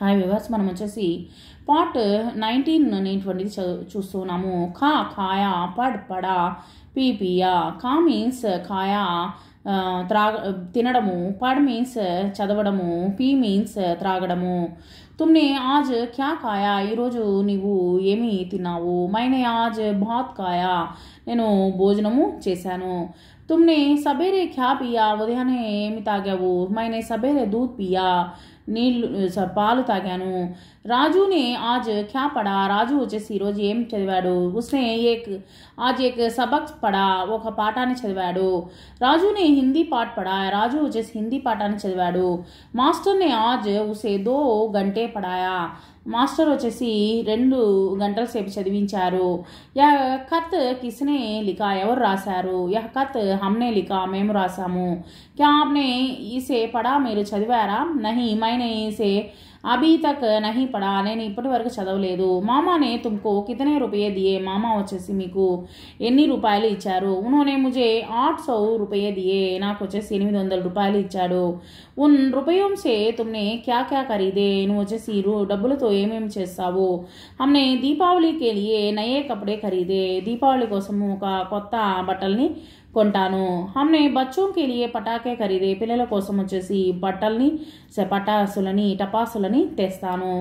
hi viewers మనం వచ్చేసి part nineteen అనేటువంటిది చదువు చూస్తున్నాము ఖా ఖాయా పడ్ పడ పీపియా ఖా మీన్స్ ఖాయా త్రాగ తినడము పడ్ మీన్స్ చదవడము పీ మీన్స్ త్రాగడము तुमने आज क्या खाया येमी तिनावो मैंने आज भात खाया ने भोजनम चसा तुमने सबेरे क्या पिया उदयागावो मैंने सबेरे दूध पिया नील पाल तागा राजू ने आज क्या पढ़ा राजू वे रोजेम चावा उसने एक आज एक सबक पढ़ा और पाठा चावा राजू ने हिंदी पाठ पढ़ा राजू वे हिंदी पाठा चावा मास्टर ने आज उसे दो घंटे సహాయపడాయా మాస్టర్ వచ్చేసి రెండు గంటల సేపు చదివించారు యా కత్ కిస్నే లిక ఎవరు రాశారు యా కత్ హమ్నే లిఖా మేము రాసాము క్యా ఆప్నే ఈసే పడా మీరు చదివారా నహి మైనే ఈసే అభీ తక్ నహి పడా నేను ఇప్పటి వరకు చదవలేదు మామానే తుమ్కో కితనే రూపాయే దియే మామా వచ్చేసి మీకు ఎన్ని రూపాయలు ఇచ్చారు ఉన్నోనే ముజే ఆట్ సౌ రూపాయే దియే నాకు వచ్చేసి ఎనిమిది వందల రూపాయలు ఇచ్చాడు ఉన్ రూపయోంసే తుమ్నే క్యా క్యా ఖరీదే నువ్వు వచ్చేసి డబ్బులతో ఏమేమి చేస్తావు అమ్మే దీపావళికి నయే కప్పుడే ఖరీదే దీపావళి కోసం ఒక కొత్త బట్టల్ని కొంటాను హమ్నే బచ్చోంకి లియే పటాకే ఖరీదే పిల్లల కోసం వచ్చేసి బట్టల్ని పటాసులని టపాసులని తెస్తాను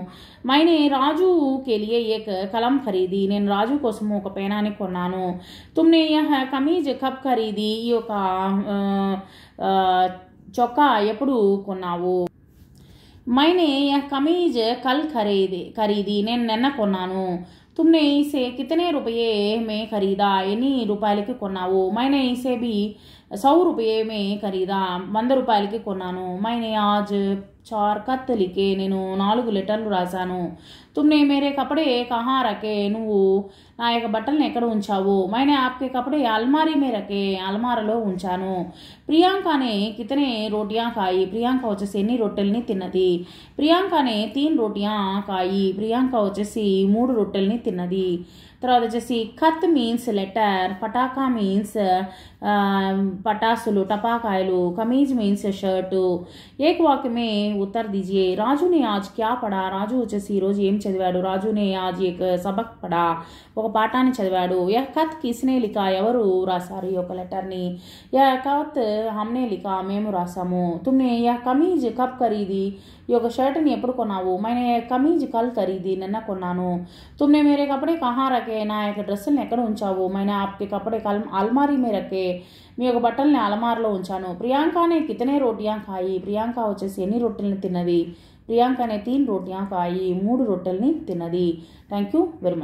మైనే రాజు కెలియే ఏ కలం ఖరీది నేను రాజు కోసం ఒక పేనాన్ని కొన్నాను తుమ్నే యహ కమీజ్ కప్ ఖరీది ఈ యొక్క చొక్కా ఎప్పుడు కొన్నావు మైనే కమీజ్ కల్ ఖరీది ఖరీది నేను నిన్న కొన్నాను तुमने इसे कितने रुपये में खरीदा लेके कोना को मैंने इसे भी సౌ రూపాయమే ఖరీదా వంద రూపాయలకి కొన్నాను మైనే ఆజ్ చార్ కత్తలికే నేను నాలుగు లెటర్లు రాశాను తుమ్నే మేరే కపడే కహా రకే నువ్వు నా యొక్క బట్టలను ఎక్కడ ఉంచావు మైనే ఆప్కే కపడే అల్మారీ మేరకే అల్మారలో ఉంచాను ప్రియాంకనే కితనే రోటియా కాయి ప్రియాంక వచ్చేసి ఎన్ని రొట్టెల్ని తిన్నది ప్రియాంకనే తీన్ రోటియా కాయి ప్రియాంక వచ్చేసి మూడు రొట్టెల్ని తిన్నది తర్వాత వచ్చేసి కత్ మీన్స్ లెటర్ పటాకా మీన్స్ पटाशु टपाकाय कमीज मीन शर्ट एक वाक्य में उत्तर दीजिए राजू ने आज क्या पढ़ा राजू वे रोजेम चावा राजू ने आज एक सबक पढ़ा और पाठा चावा यह खत किसने लिखा एवरू राशार लटर ने यह कवत् हमने लिखा मेम राशा तुमने यह कमीज कब खरीदी यह शर्ट ने एपड़ को मैंने कमीज कल खरीदी निना को तुमने मेरे कपड़े कहाँ रखे ना ड्रस उचाओ मैंने आपके कपड़े कल अलमारी में रखे मे बट బట్టల్ని అలమారలో ఉంచాను ప్రియాంకనే కితనే రోటియా ఖాయి ప్రియాంక వచ్చేసి ఎన్ని రొట్టెలను తిన్నది ప్రియాంకనే తీన్ రోటియా ఖాయి మూడు రొట్టెల్ని తిన్నది థ్యాంక్ యూ వెరీ మచ్